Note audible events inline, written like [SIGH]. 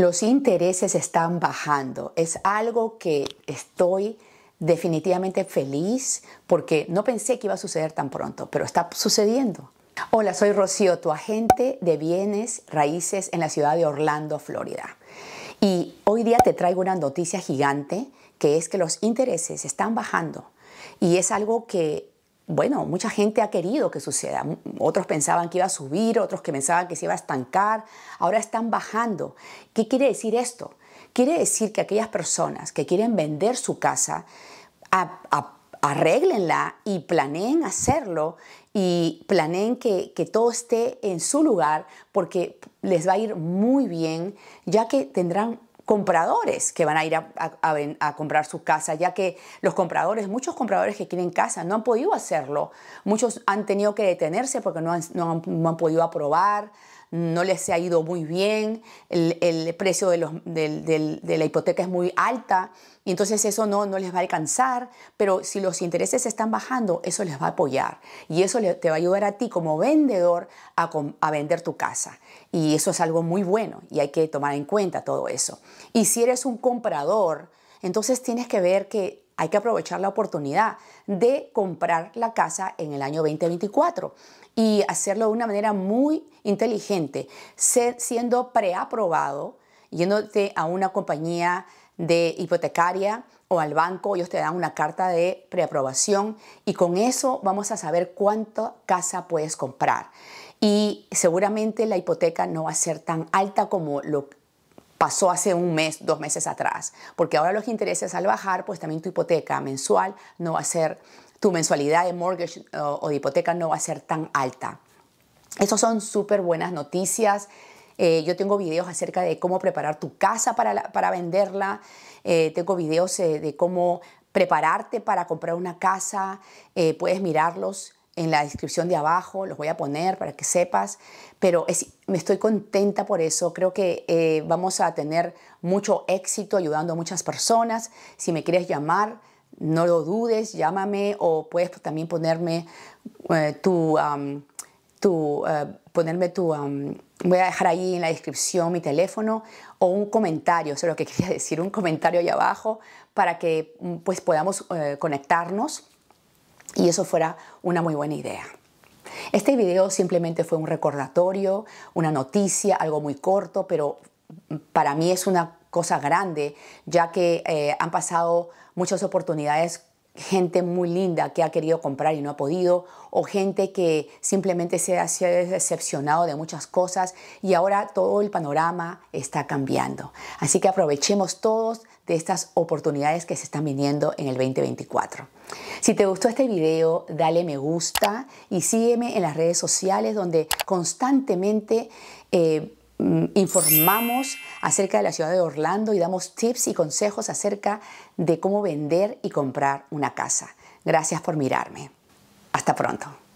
Los intereses están bajando. Es algo que estoy definitivamente feliz porque no pensé que iba a suceder tan pronto, pero está sucediendo. Hola, soy Rocío, tu agente de bienes raíces en la ciudad de Orlando, Florida. Y hoy día te traigo una noticia gigante que es que los intereses están bajando. Y es algo que bueno, mucha gente ha querido que suceda. Otros pensaban que iba a subir, otros que pensaban que se iba a estancar. Ahora están bajando. ¿Qué quiere decir esto? Quiere decir que aquellas personas que quieren vender su casa, arreglenla arréglenla y planeen hacerlo y planeen que, que, todo esté en su lugar porque les va a ir muy bien, ya que tendrán compradores que van a ir a, comprar su casa, ya que los compradores, muchos compradores que quieren casa no han podido hacerlo, muchos han tenido que detenerse porque no han podido aprobar, no les ha ido muy bien, el, precio de, la hipoteca es muy alta, y entonces eso no, no les va a alcanzar, pero si los intereses están bajando, eso les va a apoyar y eso te va a ayudar a ti como vendedor a, a vender tu casa. Y eso es algo muy bueno y hay que tomar en cuenta todo eso. Y si eres un comprador, entonces tienes que ver que hay que aprovechar la oportunidad de comprar la casa en el año 2024 y hacerlo de una manera muy inteligente, siendo preaprobado, yéndote a una compañía de hipotecaria o al banco, ellos te dan una carta de preaprobación y con eso vamos a saber cuánta casa puedes comprar. Y seguramente la hipoteca no va a ser tan alta como lo pasó hace un mes, dos meses atrás, porque ahora los intereses al bajar, pues también tu hipoteca mensual no va a ser, tu mensualidad de mortgage eh, o, de hipoteca no va a ser tan alta. Esas son súper buenas noticias. Eh, yo tengo videos acerca de cómo preparar tu casa para, venderla. Eh, tengo videos de cómo prepararte para comprar una casa. puedes mirarlos en la descripción de abajo, los voy a poner para que sepas, pero me estoy contenta por eso, creo que eh, vamos a tener mucho éxito ayudando a muchas personas, si me quieres llamar, no lo dudes, llámame o puedes también ponerme eh, tu, tu eh, ponerme tu, voy a dejar ahí en la descripción mi teléfono o un comentario, eso es lo que [LAUGHS] quería decir, un comentario ahí abajo para que mm, pues podamos conectarnos y eso fuera una muy buena idea. Este video simplemente fue un recordatorio, una noticia, algo muy corto, pero para mí es una cosa grande, ya que eh, han pasado muchas oportunidades gente muy linda que ha querido comprar y no ha podido, o gente que simplemente se ha, decepcionado de muchas cosas y ahora todo el panorama está cambiando. Así que aprovechemos todos de estas oportunidades que se están viniendo en el 2024. Si te gustó este video, dale me gusta y sígueme en las redes sociales donde constantemente... Eh, Mm, informamos acerca de la ciudad de Orlando y damos tips y consejos acerca de cómo vender y comprar una casa. Gracias por mirarme. Hasta pronto.